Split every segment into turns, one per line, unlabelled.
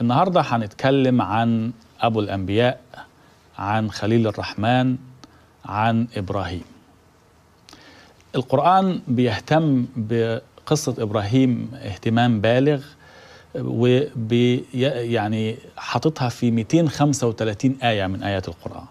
النهارده هنتكلم عن ابو الانبياء عن خليل الرحمن عن ابراهيم القران بيهتم بقصه ابراهيم اهتمام بالغ و يعني حاططها في 235 ايه من ايات القران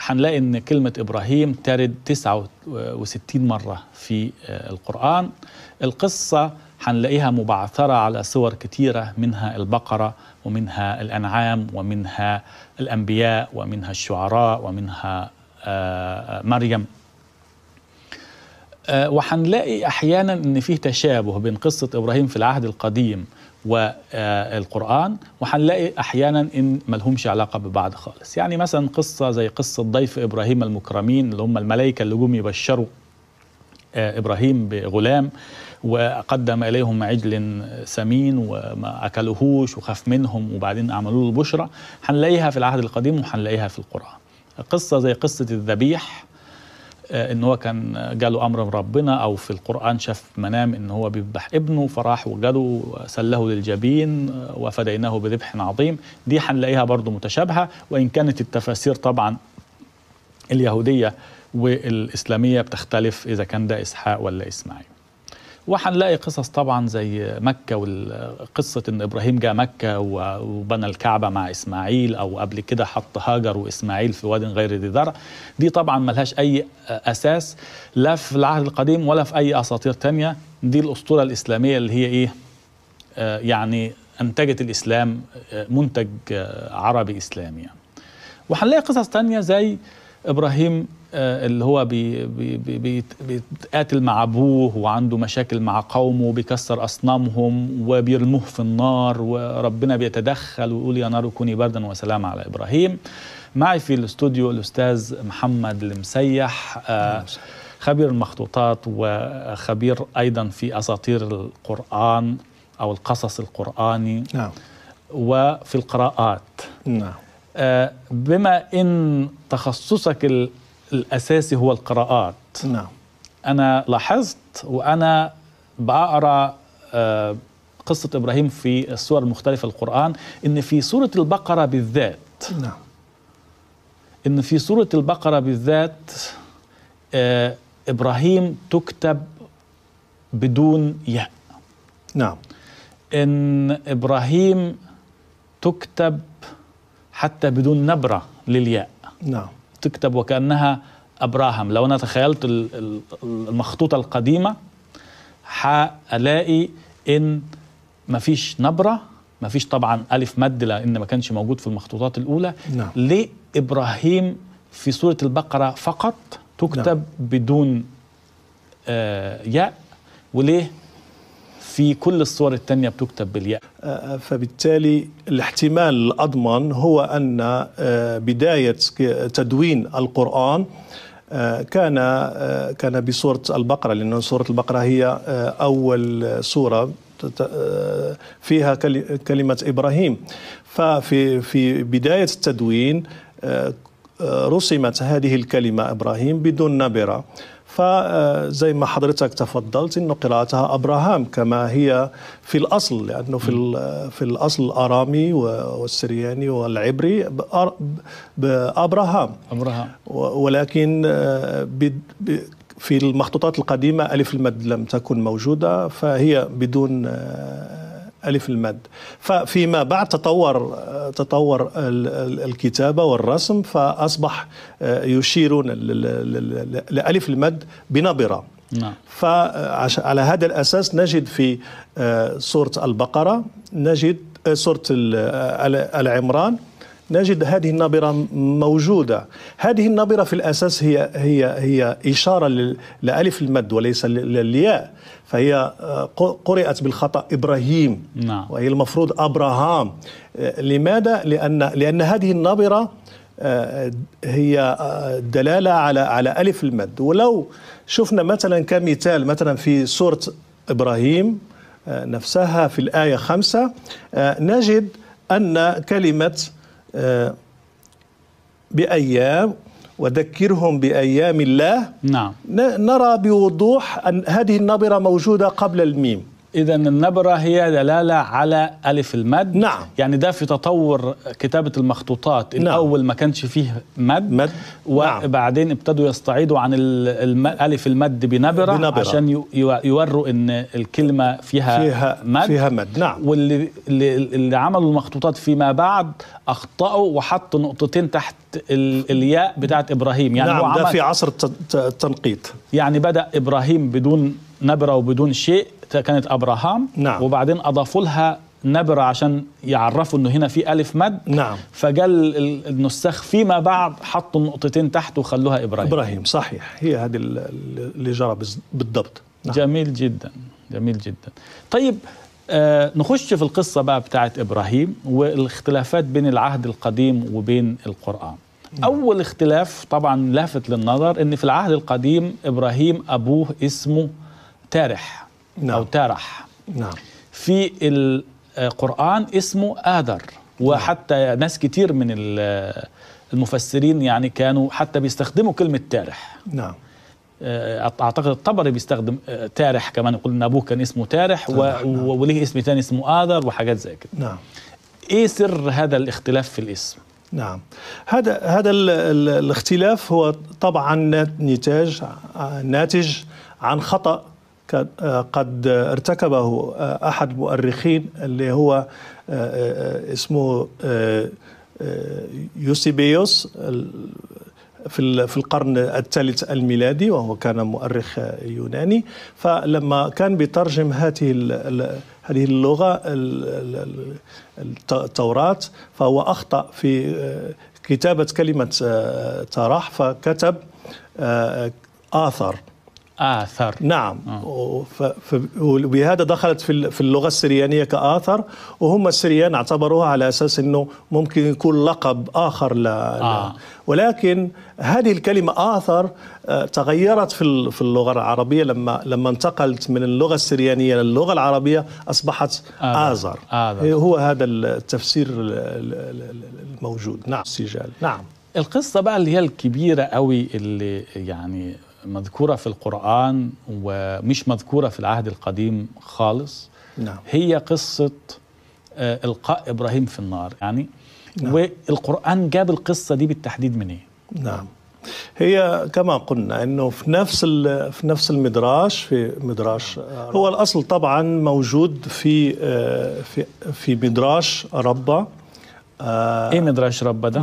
هنلاقي ان كلمه ابراهيم ترد 69 مره في آه، القران القصه هنلاقيها مبعثرة على سور كثيرة منها البقرة ومنها الأنعام ومنها الأنبياء ومنها الشعراء ومنها آه، مريم آه، وحنلاقي أحيانا أن فيه تشابه بين قصة إبراهيم في العهد القديم والقرآن آه، وحنلاقي أحيانا إن ملهمش علاقة ببعض خالص يعني مثلا قصة زي قصة ضيف إبراهيم المكرمين اللي هم الملائكة اللي جم يبشروا إبراهيم بغلام وقدم إليهم عجل سمين وما أكلوهوش وخاف منهم وبعدين عملوا له البشرة هنلاقيها في العهد القديم وهنلاقيها في القرآن قصة زي قصة الذبيح آه، ان هو كان جاله امر من ربنا او في القران شاف منام ان هو بيذبح ابنه فراح وجاله وسله للجبين آه، وفديناه بذبح عظيم دي هنلاقيها برضو متشابهه وان كانت التفاسير طبعا اليهوديه والاسلاميه بتختلف اذا كان ده اسحاق ولا اسماعيل وهنلاقي قصص طبعا زي مكة وقصة إن إبراهيم جاء مكة وبنى الكعبة مع إسماعيل أو قبل كده حط هاجر وإسماعيل في واد غير ذي ذرع دي طبعا ملهاش أي أساس لا في العهد القديم ولا في أي أساطير تانية دي الأسطورة الإسلامية اللي هي إيه آه، يعني أنتجت الإسلام آه، منتج آه، عربي إسلامي يعني. وهنلاقي قصص تانية زي إبراهيم آه، اللي هو بيتقاتل مع ابوه وعنده مشاكل مع قومه وبيكسر اصنامهم وبيرموه في النار وربنا بيتدخل ويقول يا نار كوني بردا وسلام على ابراهيم معي في الاستوديو الاستاذ محمد المسيح آه، خبير المخطوطات وخبير ايضا في اساطير القران او القصص القراني نعم وفي القراءات نعم آه، بما ان تخصصك الأساسي هو القراءات نعم أنا لاحظت وأنا بقرأ آه، قصة إبراهيم في السور المختلفة القرآن إن في سورة البقرة بالذات نعم إن في سورة البقرة بالذات آه، إبراهيم تكتب بدون ياء نعم إن إبراهيم تكتب حتى بدون نبرة للياء نعم تكتب وكانها ابراهام لو انا تخيلت المخطوطه القديمه هلاقي ان مفيش نبره مفيش طبعا الف مد لان ما كانش موجود في المخطوطات الاولى نعم. ليه ابراهيم في سوره البقره فقط تكتب نعم. بدون آه ياء وليه في كل الصور الثانية بتكتب بالياء
آه، آه، فبالتالي الاحتمال الأضمن هو أن آه، بداية تدوين القرآن كان كان بصورة البقرة لأن سورة البقرة هي أول سورة فيها كلمة إبراهيم ففي في بداية التدوين رسمت هذه الكلمة إبراهيم بدون نبرة فزي ما حضرتك تفضلت انه قراءتها ابراهام كما هي في الاصل لانه في في الاصل الارامي والسرياني والعبري ابراهام ابراهام ولكن آه، في المخطوطات القديمه الف المد لم تكن موجوده فهي بدون آه، ألف المد ففيما بعد تطور تطور الكتابة والرسم فأصبح آه، يشيرون لألف المد بنبرة نعم. فعلى هذا الأساس نجد في آه، سورة البقرة نجد آه، سورة العمران نجد هذه النابرة موجودة هذه النابرة في الأساس هي هي هي إشارة لألف المد وليس للياء فهي آه، قرئت بالخطأ إبراهيم نعم. وهي المفروض أبراهام آه، لماذا؟ لأن لأن هذه النابرة آه، هي دلالة على على ألف المد ولو شفنا مثلا كمثال مثلا في سورة إبراهيم نفسها في الآية خمسة نجد أن كلمة آه، بأيام وذكرهم بأيام الله نعم نرى بوضوح أن هذه النبرة موجودة قبل الميم إذا النبرة هي دلالة على ألف المد
نعم يعني ده في تطور كتابة المخطوطات نعم. الأول ما كانش فيه مد, مد. وبعدين نعم. ابتدوا يستعيدوا عن ألف المد بنبرة, بنبرة. عشان يوروا إن الكلمة فيها, فيها مد فيها مد نعم واللي اللي عملوا المخطوطات فيما بعد أخطأوا وحطوا نقطتين تحت الياء بتاعت إبراهيم يعني نعم ده في
عصر التنقيط
يعني بدأ إبراهيم بدون نبره وبدون شيء كانت ابراهام نعم. وبعدين اضافوا لها نبرة عشان يعرفوا انه هنا في الف مد نعم فجل النساخ فيما بعد حطوا نقطتين تحت وخلوها ابراهيم ابراهيم صحيح هي هذه اللي جرى بالضبط نعم. جميل جدا جميل جدا طيب آه نخش في القصة بقى بتاعت إبراهيم والاختلافات بين العهد القديم وبين القرآن نعم. أول اختلاف طبعا لافت للنظر أن في العهد القديم إبراهيم أبوه اسمه تارح نعم. أو تارح نعم. في القرآن اسمه آذر وحتى ناس كتير من المفسرين يعني كانوا حتى بيستخدموا كلمة تارح نعم آه، اعتقد الطبري بيستخدم آه، تارح كمان يقول ان ابوه كان اسمه تارح و... نعم. وله اسم ثاني اسمه اذر وحاجات زي كده نعم ايه سر هذا الاختلاف في الاسم
نعم هذا هذا الاختلاف هو طبعا نتاج ناتج عن خطا قد ارتكبه آه، احد المؤرخين اللي هو آه، آه، اسمه يوسيبيوس في في القرن الثالث الميلادي وهو كان مؤرخ يوناني فلما كان بيترجم هذه هذه اللغه التوراه فهو اخطا في كتابه كلمه تراح فكتب آثر آثر نعم آه. وبهذا دخلت في اللغة السريانية كآثر وهم السريان اعتبروها على أساس أنه ممكن يكون لقب آخر لا, آه. ولكن هذه الكلمة آثر آه، تغيرت في اللغة العربية لما لما انتقلت من اللغة السريانية للغة العربية أصبحت آذر, آذر. آذر. هو هذا التفسير الموجود نعم السجال نعم القصة بقى اللي هي
الكبيرة قوي اللي يعني مذكورة في القرآن ومش مذكورة في العهد القديم خالص نعم. هي قصة آه، إلقاء إبراهيم في النار يعني نعم. والقرآن جاب القصة دي بالتحديد من إيه؟ نعم
هي كما قلنا انه في نفس في نفس المدراش في مدراش نعم. هو الاصل طبعا موجود في آه، في في مدراش ربه آه، ايه مدراش ربه ده؟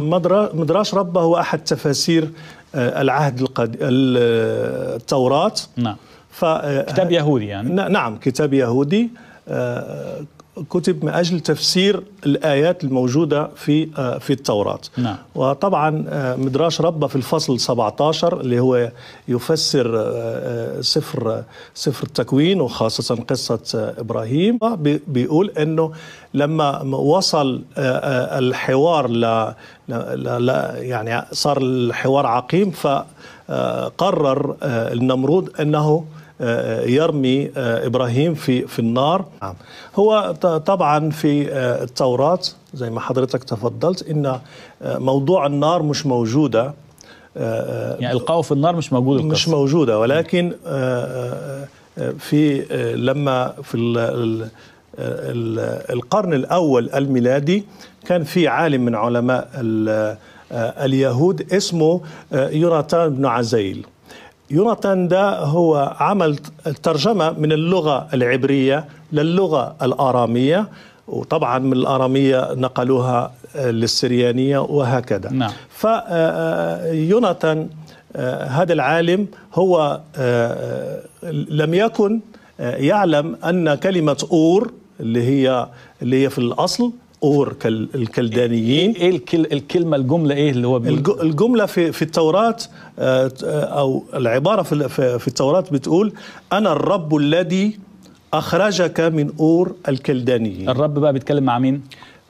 مدراش ربه هو احد تفاسير آه، العهد القد... التوراة نعم. آه، يعني. نعم كتاب يهودي يعني نعم كتاب يهودي كتب من أجل تفسير الآيات الموجودة في آه، في التوراة نعم. وطبعا آه، مدراش ربه في الفصل 17 اللي هو يفسر آه، سفر سفر التكوين وخاصة قصة إبراهيم بيقول أنه لما وصل الحوار ل يعني صار الحوار عقيم فقرر النمرود أنه يرمي آه، ابراهيم في في النار نعم. هو طبعا في آه، التوراه زي ما حضرتك تفضلت ان آه، موضوع النار مش موجوده يعني القاو في النار مش موجوده مش موجوده ولكن في لما في القرن الاول الميلادي كان في عالم من علماء اليهود اسمه يوناتان بن عزيل يوناتان ده هو عمل ترجمة من اللغة العبرية للغة الآرامية وطبعا من الآرامية نقلوها آه، للسريانية وهكذا نعم. فيوناتان آه، آه، هذا العالم هو لم يكن يعلم أن كلمة أور اللي هي اللي هي في الأصل اور الكلدانيين ايه الكلمه الجمله ايه اللي هو بيقول الجمله في في التوراه آه، او العباره في في التوراه بتقول انا الرب الذي اخرجك من اور الكلدانيين الرب بقى بيتكلم مع مين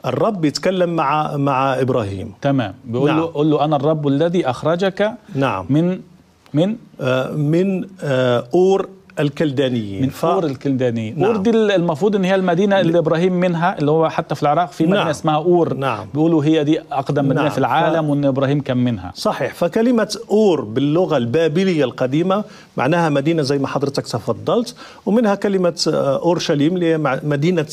الرب بيتكلم مع مع ابراهيم تمام بيقول نعم. له قول له انا الرب الذي اخرجك نعم من من آه من آه اور الكلدانيين
من فور ف... الكلدانيين نعم. اور دي المفروض ان هي المدينه اللي نعم. ابراهيم منها اللي هو حتى في العراق في
مدينه نعم. اسمها اور نعم. بيقولوا هي دي اقدم مدينه نعم. في العالم ف... وان ابراهيم كان منها صحيح فكلمه اور باللغه البابليه القديمه معناها مدينه زي ما حضرتك تفضلت ومنها كلمه اورشليم اللي هي مدينه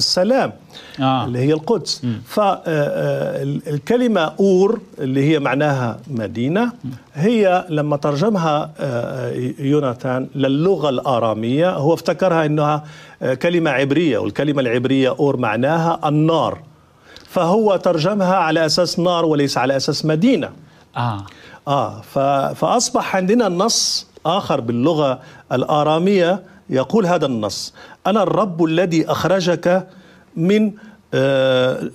السلام آه. اللي هي القدس فالكلمه آه، آه، اور اللي هي معناها مدينه م. هي لما ترجمها آه، آه، يوناثان للغة الآرامية هو افتكرها أنها آه، كلمة عبرية والكلمة العبرية أور معناها النار فهو ترجمها على أساس نار وليس على أساس مدينة آه, آه فأصبح عندنا نص آخر باللغة الآرامية يقول هذا النص أنا الرب الذي أخرجك من آه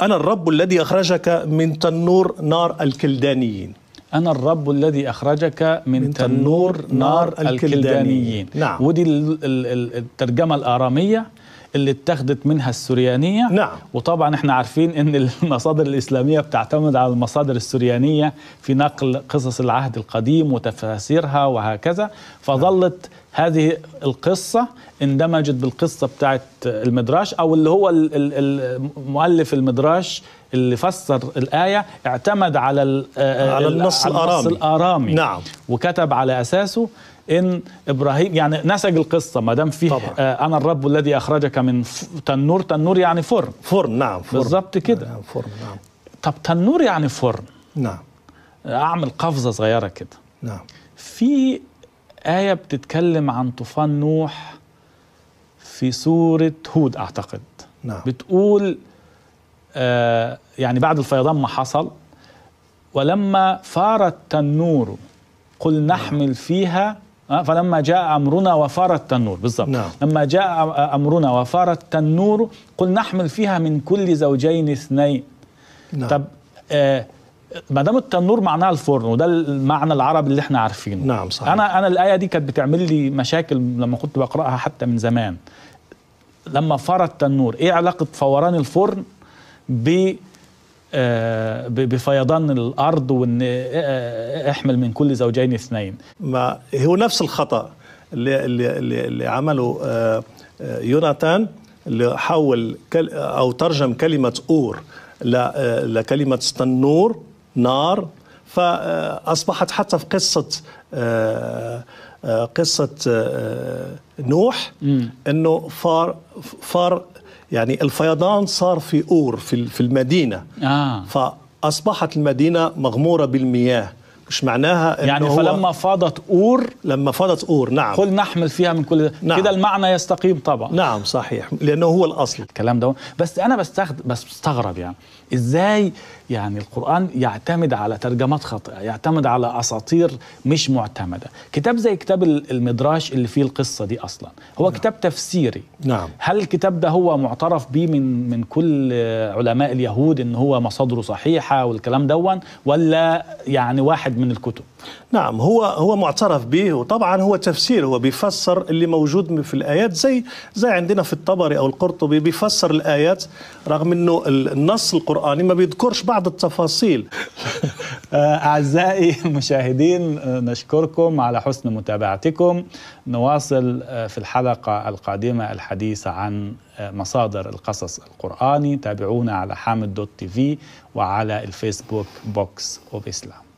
أنا الرب الذي أخرجك من تنور نار الكلدانيين أنا الرب الذي أخرجك من, من تنور نار الكلدانيين
نعم. ودي الترجمة الآرامية اللي اتخذت منها السريانية نعم وطبعا احنا عارفين ان المصادر الإسلامية بتعتمد على المصادر السريانية في نقل قصص العهد القديم وتفاسيرها وهكذا فظلت نعم. هذه القصة اندمجت بالقصة بتاعت المدراش أو اللي هو مؤلف المدراش اللي فسر الآية اعتمد على آه، على النص, النص الآرامي. الآرامي نعم وكتب على أساسه ان ابراهيم يعني نسج القصه ما دام فيه طبعا. آه انا الرب الذي اخرجك من تنور تنور يعني فرن فرن نعم فرن بالظبط كده نعم،, نعم فرن نعم طب تنور يعني فرن نعم اعمل قفزه صغيره كده نعم في ايه بتتكلم عن طوفان نوح في سوره هود اعتقد نعم بتقول آه يعني بعد الفيضان ما حصل ولما فار التنور قل نعم. نحمل فيها آه، فلما جاء أمرنا وفار التنور بالضبط نعم. لما جاء أمرنا وفار التنور قل نحمل فيها من كل زوجين اثنين نعم. طب آه ما دام التنور معناها الفرن وده المعنى العربي اللي احنا عارفينه نعم صحيح انا انا الايه دي كانت بتعمل لي مشاكل لما كنت بقراها حتى من زمان لما فار التنور ايه علاقه فوران الفرن ب آه، بفيضان الارض وان آه، آه، احمل من كل
زوجين اثنين ما هو نفس الخطا اللي اللي, اللي عمله يوناتان اللي حول او ترجم كلمه اور لكلمه تنور نار فاصبحت حتى في قصه قصه نوح انه فار فار يعني الفيضان صار في اور في المدينه آه. فاصبحت المدينه مغموره بالمياه مش معناها يعني إنه فلما فاضت أور لما فاضت أور نعم قل
نحمل فيها من كل نعم كده المعنى يستقيم طبعا نعم صحيح لأنه هو الأصل الكلام ده بس أنا بستخدم بس بستغرب يعني إزاي يعني القرآن يعتمد على ترجمات خاطئة يعتمد على أساطير مش معتمدة كتاب زي كتاب المدراش اللي فيه القصة دي أصلا هو نعم. كتاب تفسيري نعم هل الكتاب ده هو معترف به من من كل علماء اليهود إن هو مصادره صحيحة والكلام دون ولا
يعني واحد من الكتب نعم هو هو معترف به وطبعا هو تفسير هو بيفسر اللي موجود في الايات زي زي عندنا في الطبري او القرطبي بيفسر الايات رغم انه النص القراني ما بيذكرش بعض التفاصيل آه،
اعزائي المشاهدين آه، نشكركم على حسن متابعتكم نواصل آه، في الحلقه القادمه الحديث عن مصادر القصص القرآني تابعونا على حامد دوت تي في وعلى الفيسبوك بوكس أوف إسلام